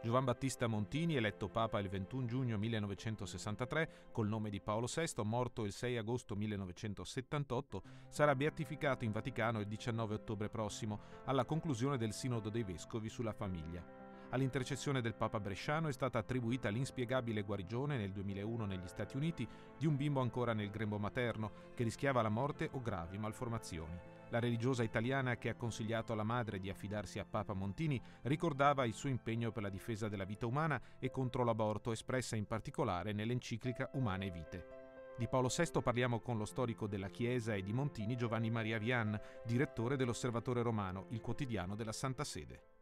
Giovan Battista Montini, eletto Papa il 21 giugno 1963 col nome di Paolo VI, morto il 6 agosto 1978, sarà beatificato in Vaticano il 19 ottobre prossimo, alla conclusione del Sinodo dei Vescovi sulla famiglia. All'intercessione del Papa Bresciano è stata attribuita l'inspiegabile guarigione nel 2001 negli Stati Uniti di un bimbo ancora nel grembo materno che rischiava la morte o gravi malformazioni. La religiosa italiana che ha consigliato alla madre di affidarsi a Papa Montini ricordava il suo impegno per la difesa della vita umana e contro l'aborto, espressa in particolare nell'enciclica Umane Vite. Di Paolo VI parliamo con lo storico della Chiesa e di Montini Giovanni Maria Vian, direttore dell'Osservatore Romano, il quotidiano della Santa Sede.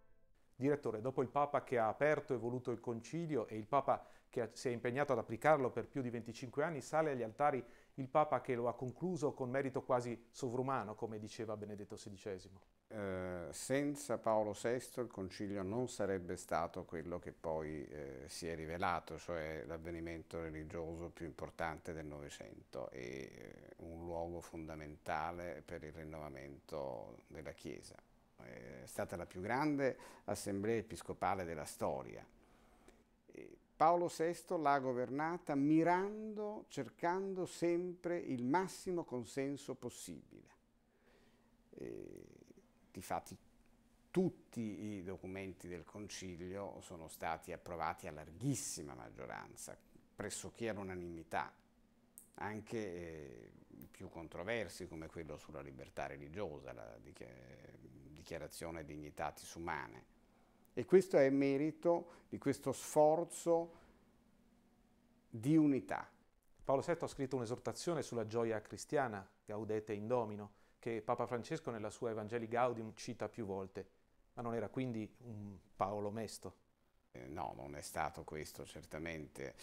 Direttore, dopo il Papa che ha aperto e voluto il concilio e il Papa che si è impegnato ad applicarlo per più di 25 anni, sale agli altari il Papa che lo ha concluso con merito quasi sovrumano, come diceva Benedetto XVI. Eh, senza Paolo VI il concilio non sarebbe stato quello che poi eh, si è rivelato, cioè l'avvenimento religioso più importante del Novecento e eh, un luogo fondamentale per il rinnovamento della Chiesa è stata la più grande assemblea episcopale della storia. Paolo VI l'ha governata mirando, cercando sempre il massimo consenso possibile. difatti tutti i documenti del Concilio sono stati approvati a larghissima maggioranza, pressoché all'unanimità, anche eh, i più controversi come quello sulla libertà religiosa, la, di, eh, dichiarazione Dignitatis Umane. E questo è merito di questo sforzo di unità. Paolo VI ha scritto un'esortazione sulla gioia cristiana, Gaudete in Domino, che Papa Francesco nella sua Evangelii Gaudium cita più volte. Ma non era quindi un Paolo mesto? Eh, no, non è stato questo certamente.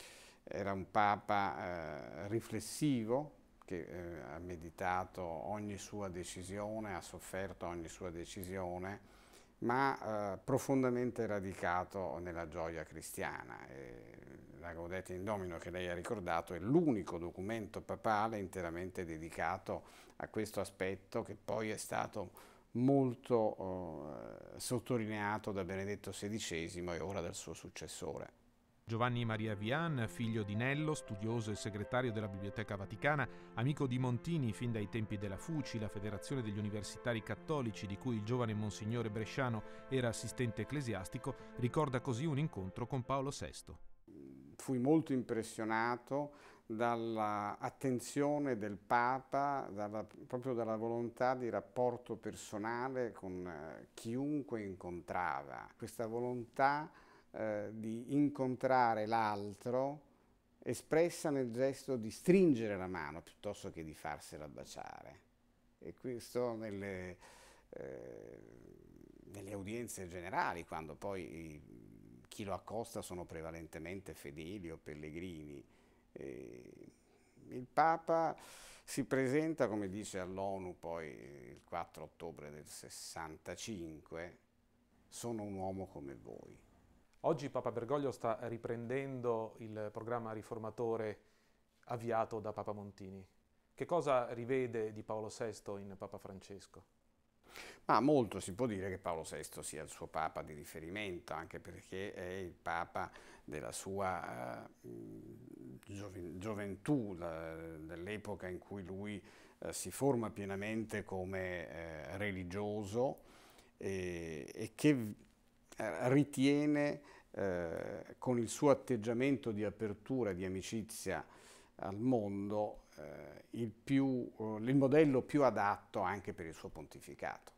Era un Papa eh, riflessivo, che eh, ha meditato ogni sua decisione, ha sofferto ogni sua decisione, ma eh, profondamente radicato nella gioia cristiana. E la Gaudete in Domino che lei ha ricordato è l'unico documento papale interamente dedicato a questo aspetto che poi è stato molto eh, sottolineato da Benedetto XVI e ora dal suo successore. Giovanni Maria Vian, figlio di Nello, studioso e segretario della Biblioteca Vaticana, amico di Montini fin dai tempi della FUCI, la Federazione degli Universitari Cattolici, di cui il giovane Monsignore Bresciano era assistente ecclesiastico, ricorda così un incontro con Paolo VI. Fui molto impressionato dall'attenzione del Papa, dalla, proprio dalla volontà di rapporto personale con eh, chiunque incontrava. Questa volontà eh, di incontrare l'altro espressa nel gesto di stringere la mano piuttosto che di farsela baciare. E questo nelle, eh, nelle audienze generali, quando poi chi lo accosta sono prevalentemente fedeli o pellegrini. E il Papa si presenta, come dice all'ONU poi il 4 ottobre del 65, sono un uomo come voi. Oggi Papa Bergoglio sta riprendendo il programma riformatore avviato da Papa Montini. Che cosa rivede di Paolo VI in Papa Francesco? Ma molto si può dire che Paolo VI sia il suo Papa di riferimento, anche perché è il Papa della sua uh, eh, gioven gioventù, dell'epoca in cui lui uh, si forma pienamente come uh, religioso e, e che ritiene eh, con il suo atteggiamento di apertura, e di amicizia al mondo, eh, il, più, eh, il modello più adatto anche per il suo pontificato.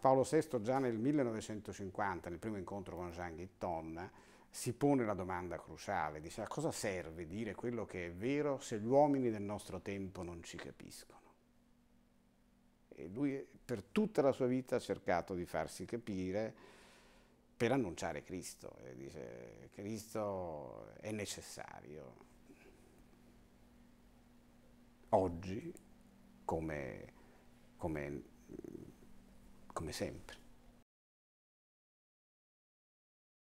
Paolo VI già nel 1950, nel primo incontro con Jean Guitton, si pone la domanda cruciale, dice a cosa serve dire quello che è vero se gli uomini del nostro tempo non ci capiscono? E lui per tutta la sua vita ha cercato di farsi capire per annunciare Cristo, e dice Cristo è necessario oggi come, come, come sempre.